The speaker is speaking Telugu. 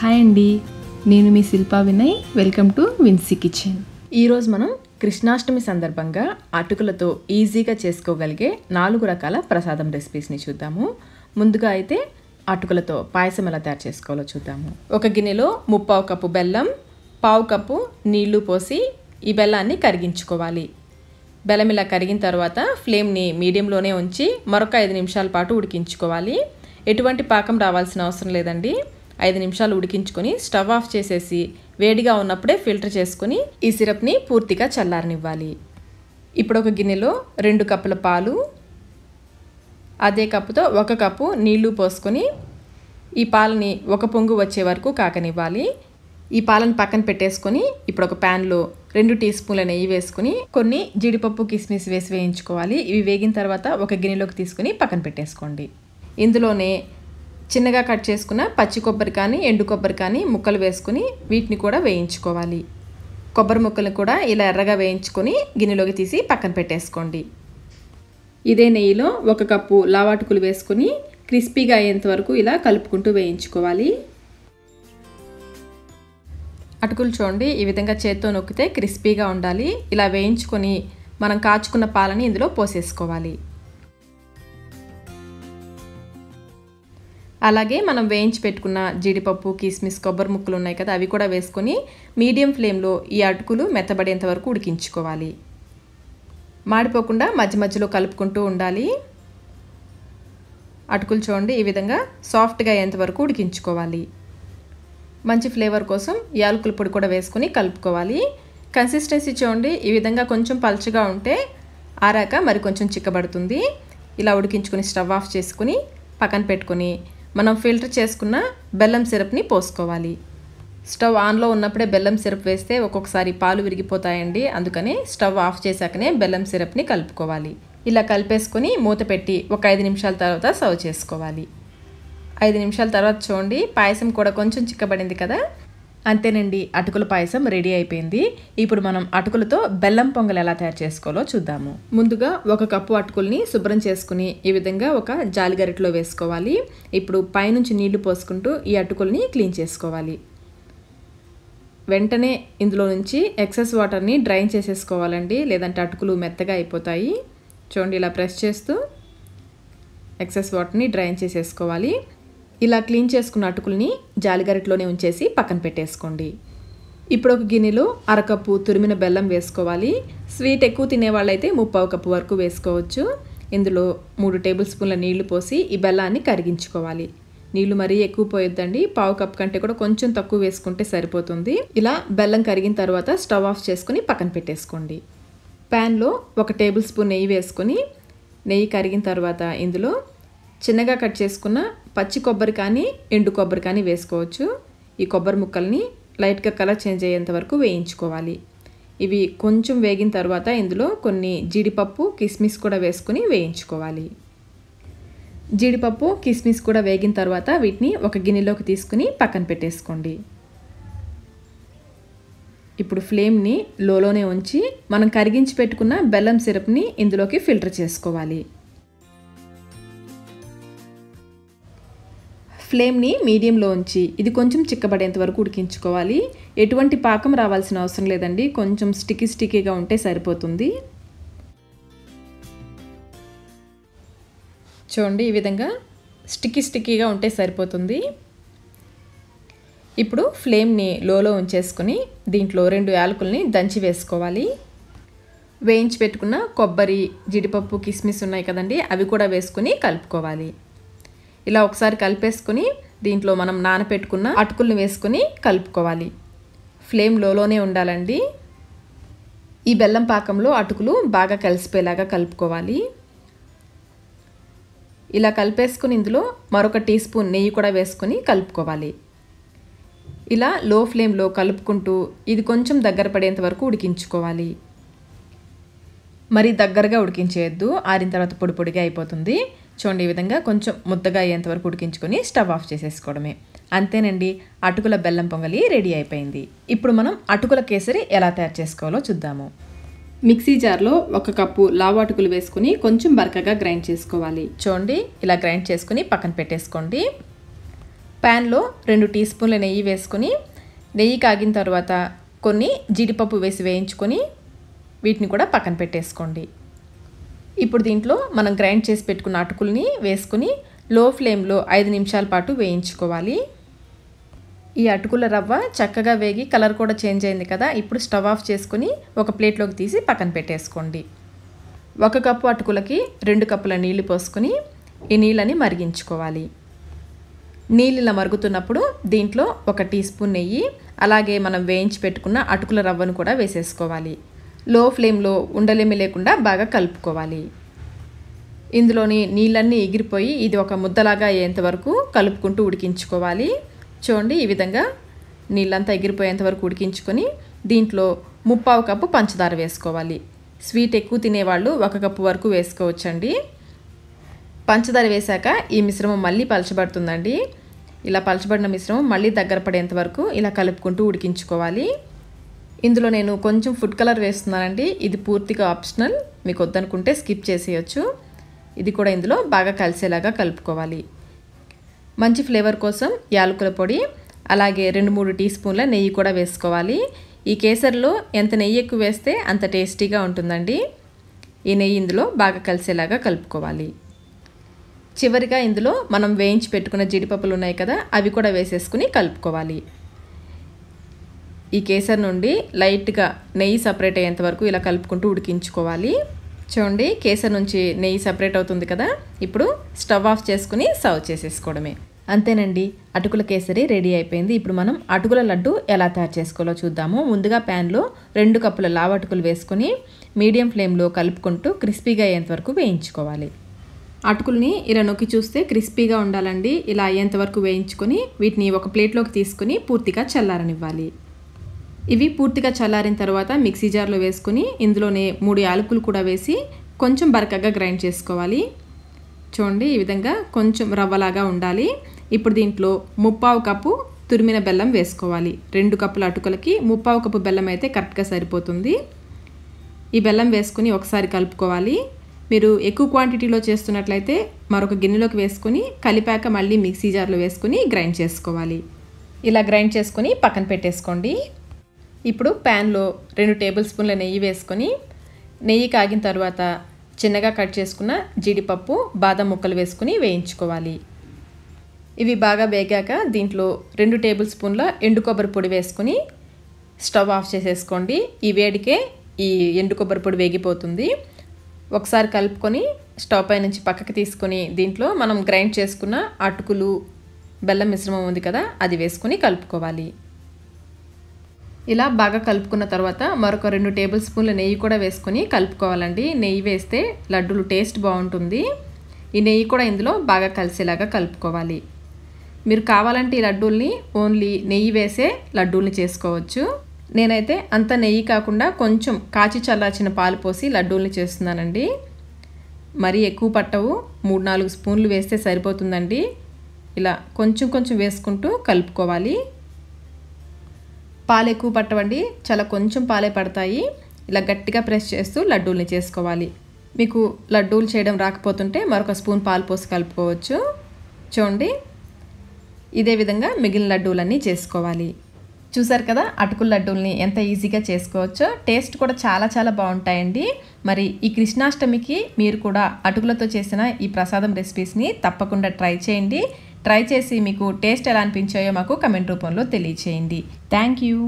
హాయ్ అండి నేను మీ Shilpa Vinay welcome to Vinci kitchen ఈరోజు మనం కృష్ణాష్టమి సందర్భంగా అటుకులతో ఈజీగా చేసుకోగలిగే నాలుగు రకాల ప్రసాదం రెసిపీస్ని చూద్దాము ముందుగా అయితే అటుకులతో పాయసం ఎలా తయారు చేసుకోవాలో చూద్దాము ఒక గిన్నెలో ముప్పావు కప్పు బెల్లం పావు కప్పు నీళ్లు పోసి ఈ బెల్లాన్ని కరిగించుకోవాలి బెల్లం ఇలా కరిగిన తర్వాత ఫ్లేమ్ని మీడియంలోనే ఉంచి మరొక ఐదు నిమిషాల పాటు ఉడికించుకోవాలి ఎటువంటి పాకం రావాల్సిన అవసరం లేదండి ఐదు నిమిషాలు ఉడికించుకొని స్టవ్ ఆఫ్ చేసేసి వేడిగా ఉన్నప్పుడే ఫిల్టర్ చేసుకుని ఈ సిరప్ని పూర్తిగా చల్లారనివ్వాలి ఇప్పుడు ఒక గిన్నెలో రెండు కప్పుల పాలు అదే కప్పుతో ఒక కప్పు నీళ్లు పోసుకొని ఈ పాలని ఒక పొంగు వచ్చే వరకు కాకనివ్వాలి ఈ పాలను పక్కన పెట్టేసుకొని ఇప్పుడు ఒక ప్యాన్లో రెండు టీ స్పూన్ల నెయ్యి వేసుకుని కొన్ని జీడిపప్పు కిస్మిస్ వేసి వేయించుకోవాలి ఇవి వేగిన తర్వాత ఒక గిన్నెలోకి తీసుకుని పక్కన పెట్టేసుకోండి ఇందులోనే చిన్నగా కట్ చేసుకున్న పచ్చి కొబ్బరి కానీ ఎండు కొబ్బరి కానీ ముక్కలు వేసుకుని వీటిని కూడా వేయించుకోవాలి కొబ్బరి ముక్కలు కూడా ఇలా ఎర్రగా వేయించుకొని గిన్నెలోకి తీసి పక్కన పెట్టేసుకోండి ఇదే నెయ్యిలో ఒక కప్పు లావాటుకులు వేసుకుని క్రిస్పీగా అయ్యేంత వరకు ఇలా కలుపుకుంటూ వేయించుకోవాలి అటుకులు చూడండి ఈ విధంగా చేత్తో నొక్కితే క్రిస్పీగా ఉండాలి ఇలా వేయించుకొని మనం కాచుకున్న పాలని ఇందులో పోసేసుకోవాలి అలాగే మనం వేయించి పెట్టుకున్న జీడిపప్పు కిస్మిస్ కొబ్బరి ముక్కలు ఉన్నాయి కదా అవి కూడా వేసుకొని మీడియం ఫ్లేమ్లో ఈ అటుకులు మెత్తబడేంత వరకు ఉడికించుకోవాలి మాడిపోకుండా మధ్య మధ్యలో కలుపుకుంటూ ఉండాలి అటుకులు చూడండి ఈ విధంగా సాఫ్ట్గా అయ్యేంత వరకు ఉడికించుకోవాలి మంచి ఫ్లేవర్ కోసం యాలకుల పొడి కూడా వేసుకొని కలుపుకోవాలి కన్సిస్టెన్సీ చూడండి ఈ విధంగా కొంచెం పలుచగా ఉంటే ఆరాక మరి కొంచెం చిక్కబడుతుంది ఇలా ఉడికించుకొని స్టవ్ ఆఫ్ చేసుకుని పక్కన పెట్టుకొని మనం ఫిల్టర్ చేసుకున్న బెల్లం సిరప్ని పోసుకోవాలి స్టవ్ ఆన్లో ఉన్నప్పుడే బెల్లం సిరప్ వేస్తే ఒక్కొక్కసారి పాలు విరిగిపోతాయండి అందుకని స్టవ్ ఆఫ్ చేశాకనే బెల్లం సిరప్ని కలుపుకోవాలి ఇలా కలిపేసుకొని మూత పెట్టి ఒక ఐదు నిమిషాల తర్వాత సర్వ్ చేసుకోవాలి ఐదు నిమిషాల తర్వాత చూడండి పాయసం కూడా కొంచెం చిక్కబడింది కదా అంతేనండి అటుకుల పాయసం రెడీ అయిపోయింది ఇప్పుడు మనం అటుకులతో బెల్లం పొంగల్ ఎలా తయారు చేసుకోవాలో చూద్దాము ముందుగా ఒక కప్పు అటుకుల్ని శుభ్రం చేసుకుని ఈ విధంగా ఒక జాలి గరిటలో వేసుకోవాలి ఇప్పుడు పైనుంచి నీళ్లు పోసుకుంటూ ఈ అటుకుల్ని క్లీన్ చేసుకోవాలి వెంటనే ఇందులో నుంచి ఎక్సెస్ వాటర్ని డ్రైన్ చేసేసుకోవాలండి లేదంటే అటుకులు మెత్తగా అయిపోతాయి చూడండి ఇలా ప్రెస్ చేస్తూ ఎక్సెస్ వాటర్ని డ్రైన్ చేసేసుకోవాలి ఇలా క్లీన్ చేసుకున్న అటుకుల్ని జాలిగరిటలోనే ఉంచేసి పక్కన పెట్టేసుకోండి ఇప్పుడు ఒక గిన్నెలో అరకప్పు తురిమిన బెల్లం వేసుకోవాలి స్వీట్ ఎక్కువ తినేవాళ్ళైతే ముప్పావు కప్పు వరకు వేసుకోవచ్చు ఇందులో మూడు టేబుల్ స్పూన్ల నీళ్లు పోసి ఈ బెల్లాన్ని కరిగించుకోవాలి నీళ్లు మరీ ఎక్కువ పోయొద్దండి పావు కప్ కంటే కూడా కొంచెం తక్కువ వేసుకుంటే సరిపోతుంది ఇలా బెల్లం కరిగిన తర్వాత స్టవ్ ఆఫ్ చేసుకుని పక్కన పెట్టేసుకోండి ప్యాన్లో ఒక టేబుల్ స్పూన్ నెయ్యి వేసుకొని నెయ్యి కరిగిన తర్వాత ఇందులో చిన్నగా కట్ చేసుకున్న పచ్చి కొబ్బరి కానీ ఎండు కొబ్బరి కానీ వేసుకోవచ్చు ఈ కొబ్బరి ముక్కల్ని లైట్గా కలర్ చేంజ్ అయ్యేంత వరకు వేయించుకోవాలి ఇవి కొంచెం వేగిన తర్వాత ఇందులో కొన్ని జీడిపప్పు కిస్మిస్ కూడా వేసుకుని వేయించుకోవాలి జీడిపప్పు కిస్మిస్ కూడా వేగిన తర్వాత వీటిని ఒక గిన్నెలోకి తీసుకుని పక్కన పెట్టేసుకోండి ఇప్పుడు ఫ్లేమ్ని లోలోనే ఉంచి మనం కరిగించి పెట్టుకున్న బెల్లం సిరప్ని ఇందులోకి ఫిల్టర్ చేసుకోవాలి ఫ్లేమ్ని మీడియంలో ఉంచి ఇది కొంచెం చిక్కబడేంత వరకు ఉడికించుకోవాలి ఎటువంటి పాకం రావాల్సిన అవసరం లేదండి కొంచెం స్టికీ స్టికీగా ఉంటే సరిపోతుంది చూడండి ఈ విధంగా స్టికీ స్టికీగా ఉంటే సరిపోతుంది ఇప్పుడు ఫ్లేమ్ని లోలో ఉంచేసుకుని దీంట్లో రెండు యాలకుల్ని దంచి వేసుకోవాలి వేయించి పెట్టుకున్న కొబ్బరి జీడిపప్పు కిస్మిస్ ఉన్నాయి కదండి అవి కూడా వేసుకుని కలుపుకోవాలి ఇలా ఒకసారి కలిపేసుకుని దీంట్లో మనం నానపెట్టుకున్న అటుకుల్ని వేసుకొని కలుపుకోవాలి ఫ్లేమ్ లోలోనే ఉండాలండి ఈ బెల్లం పాకంలో అటుకులు బాగా కలిసిపోయేలాగా కలుపుకోవాలి ఇలా కలిపేసుకుని ఇందులో మరొక టీ స్పూన్ నెయ్యి కూడా వేసుకొని కలుపుకోవాలి ఇలా లో ఫ్లేమ్లో కలుపుకుంటూ ఇది కొంచెం దగ్గర పడేంత వరకు ఉడికించుకోవాలి మరి దగ్గరగా ఉడికించేయద్దు ఆరిన తర్వాత పొడి పొడిగా అయిపోతుంది చూడండి ఈ విధంగా కొంచెం ముద్దగా అయ్యేంతవరకు ఉడికించుకొని స్టవ్ ఆఫ్ చేసేసుకోవడమే అంతేనండి అటుకుల బెల్లం పొంగలి రెడీ అయిపోయింది ఇప్పుడు మనం అటుకుల కేసరి ఎలా తయారు చేసుకోవాలో చూద్దాము మిక్సీ జార్లో ఒక కప్పు లావు అటుకులు వేసుకుని కొంచెం బరకగా గ్రైండ్ చేసుకోవాలి చూడండి ఇలా గ్రైండ్ చేసుకుని పక్కన పెట్టేసుకోండి ప్యాన్లో రెండు టీ స్పూన్ల నెయ్యి వేసుకుని నెయ్యి కాగిన తర్వాత కొన్ని జీడిపప్పు వేసి వేయించుకొని వీటిని కూడా పక్కన పెట్టేసుకోండి ఇప్పుడు దీంట్లో మనం గ్రైండ్ చేసి పెట్టుకున్న అటుకుల్ని వేసుకుని లో ఫ్లేమ్లో ఐదు నిమిషాల పాటు వేయించుకోవాలి ఈ అటుకుల రవ్వ చక్కగా వేగి కలర్ కూడా చేంజ్ అయింది కదా ఇప్పుడు స్టవ్ ఆఫ్ చేసుకుని ఒక ప్లేట్లోకి తీసి పక్కన పెట్టేసుకోండి ఒక కప్పు అటుకులకి రెండు కప్పుల నీళ్లు పోసుకుని ఈ నీళ్ళని మరిగించుకోవాలి నీళ్ళు ఇలా మరుగుతున్నప్పుడు దీంట్లో ఒక టీ స్పూన్ నెయ్యి అలాగే మనం వేయించి పెట్టుకున్న అటుకుల రవ్వను కూడా వేసేసుకోవాలి లో ఫ్లేమ్లో ఉండలేమి లేకుండా బాగా కలుపుకోవాలి ఇందులోని నీళ్ళన్నీ ఎగిరిపోయి ఇది ఒక ముద్దలాగా అయ్యేంతవరకు కలుపుకుంటూ ఉడికించుకోవాలి చూడండి ఈ విధంగా నీళ్ళంతా ఎగిరిపోయేంత వరకు ఉడికించుకొని దీంట్లో ముప్పావు కప్పు పంచదార వేసుకోవాలి స్వీట్ ఎక్కువ తినేవాళ్ళు ఒక కప్పు వరకు వేసుకోవచ్చండి పంచదార వేశాక ఈ మిశ్రమం మళ్ళీ పలచబడుతుందండి ఇలా పలచబడిన మిశ్రమం మళ్ళీ దగ్గర పడేంత వరకు ఇలా కలుపుకుంటూ ఉడికించుకోవాలి ఇందులో నేను కొంచెం ఫుడ్ కలర్ వేస్తున్నానండి ఇది పూర్తిగా ఆప్షనల్ మీకు వద్దనుకుంటే స్కిప్ చేసేయచ్చు ఇది కూడా ఇందులో బాగా కలిసేలాగా కలుపుకోవాలి మంచి ఫ్లేవర్ కోసం యాలకుల పొడి అలాగే రెండు మూడు టీ స్పూన్ల నెయ్యి కూడా వేసుకోవాలి ఈ కేసరిలో ఎంత నెయ్యి ఎక్కువ వేస్తే అంత టేస్టీగా ఉంటుందండి ఈ నెయ్యి ఇందులో బాగా కలిసేలాగా కలుపుకోవాలి చివరిగా ఇందులో మనం వేయించి పెట్టుకున్న జీడిపప్పులు ఉన్నాయి కదా అవి కూడా వేసేసుకుని కలుపుకోవాలి ఈ కేసర్ నుండి లైట్గా నెయ్యి సపరేట్ అయ్యేంత వరకు ఇలా కలుపుకుంటూ ఉడికించుకోవాలి చూడండి కేసర్ నుంచి నెయ్యి సపరేట్ అవుతుంది కదా ఇప్పుడు స్టవ్ ఆఫ్ చేసుకుని సర్వ్ చేసేసుకోవడమే అంతేనండి అటుకుల కేసరి రెడీ అయిపోయింది ఇప్పుడు మనం అటుకుల లడ్డు ఎలా తయారు చేసుకోవాలో చూద్దాము ముందుగా ప్యాన్లో రెండు కప్పుల లావ అటుకులు వేసుకుని మీడియం ఫ్లేమ్లో కలుపుకుంటూ క్రిస్పీగా అయ్యేంత వరకు వేయించుకోవాలి అటుకుల్ని ఇలా నొక్కి చూస్తే క్రిస్పీగా ఉండాలండి ఇలా అయ్యేంత వరకు వేయించుకొని వీటిని ఒక ప్లేట్లోకి తీసుకుని పూర్తిగా చల్లారనివ్వాలి ఇవి పూర్తిగా చల్లారిన తర్వాత మిక్సీ జార్లో వేసుకుని ఇందులోనే మూడు యాలకులు కూడా వేసి కొంచెం బరకగా గ్రైండ్ చేసుకోవాలి చూడండి ఈ విధంగా కొంచెం రవ్వలాగా ఉండాలి ఇప్పుడు దీంట్లో ముప్పావు కప్పు తురిమిన బెల్లం వేసుకోవాలి రెండు కప్పుల అటుకలకి ముప్పావు కప్పు బెల్లం అయితే కరెక్ట్గా సరిపోతుంది ఈ బెల్లం వేసుకుని ఒకసారి కలుపుకోవాలి మీరు ఎక్కువ క్వాంటిటీలో చేస్తున్నట్లయితే మరొక గిన్నెలోకి వేసుకుని కలిపాక మళ్ళీ మిక్సీ జార్లో వేసుకుని గ్రైండ్ చేసుకోవాలి ఇలా గ్రైండ్ చేసుకొని పక్కన పెట్టేసుకోండి ఇప్పుడు ప్యాన్లో రెండు టేబుల్ స్పూన్ల నెయ్యి వేసుకొని నెయ్యి కాగిన తర్వాత చిన్నగా కట్ చేసుకున్న జీడిపప్పు బాదం ముక్కలు వేసుకుని వేయించుకోవాలి ఇవి బాగా వేగాక దీంట్లో రెండు టేబుల్ స్పూన్ల ఎండు కొబ్బరి పొడి వేసుకుని స్టవ్ ఆఫ్ చేసేసుకోండి ఈ వేడికే ఈ ఎండు కొబ్బరి పొడి వేగిపోతుంది ఒకసారి కలుపుకొని స్టవ్ పై నుంచి పక్కకి తీసుకొని దీంట్లో మనం గ్రైండ్ చేసుకున్న అటుకులు బెల్లం మిశ్రమం ఉంది కదా అది వేసుకొని కలుపుకోవాలి ఇలా బాగా కలుపుకున్న తర్వాత మరొక రెండు టేబుల్ స్పూన్ల నెయ్యి కూడా వేసుకొని కలుపుకోవాలండి నెయ్యి వేస్తే లడ్డూలు టేస్ట్ బాగుంటుంది ఈ నెయ్యి కూడా ఇందులో బాగా కలిసేలాగా కలుపుకోవాలి మీరు కావాలంటే ఈ లడ్డూల్ని ఓన్లీ నెయ్యి వేసే లడ్డూల్ని చేసుకోవచ్చు నేనైతే అంత నెయ్యి కాకుండా కొంచెం కాచి చల్లార్చిన పాలు పోసి లడ్డూల్ని చేస్తున్నానండి మరీ ఎక్కువ పట్టవు మూడు నాలుగు స్పూన్లు వేస్తే సరిపోతుందండి ఇలా కొంచెం కొంచెం వేసుకుంటూ కలుపుకోవాలి పాలు ఎక్కువ పట్టవండి చాలా కొంచెం పాలే పడతాయి ఇలా గట్టిగా ప్రెస్ చేస్తూ లడ్డూల్ని చేసుకోవాలి మీకు లడ్డూలు చేయడం రాకపోతుంటే మరొక స్పూన్ పాలు పోసి కలుపుకోవచ్చు చూడండి ఇదే విధంగా మిగిలిన లడ్డూలన్నీ చేసుకోవాలి చూసారు కదా అటుకుల లడ్డూల్ని ఎంత ఈజీగా చేసుకోవచ్చో టేస్ట్ కూడా చాలా చాలా బాగుంటాయండి మరి ఈ కృష్ణాష్టమికి మీరు కూడా అటుకులతో చేసిన ఈ ప్రసాదం రెసిపీస్ని తప్పకుండా ట్రై చేయండి ట్రై చేసి మీకు టేస్ట్ ఎలా అనిపించాయో మాకు కమెంట్ రూపంలో తెలియచేయండి థ్యాంక్ యూ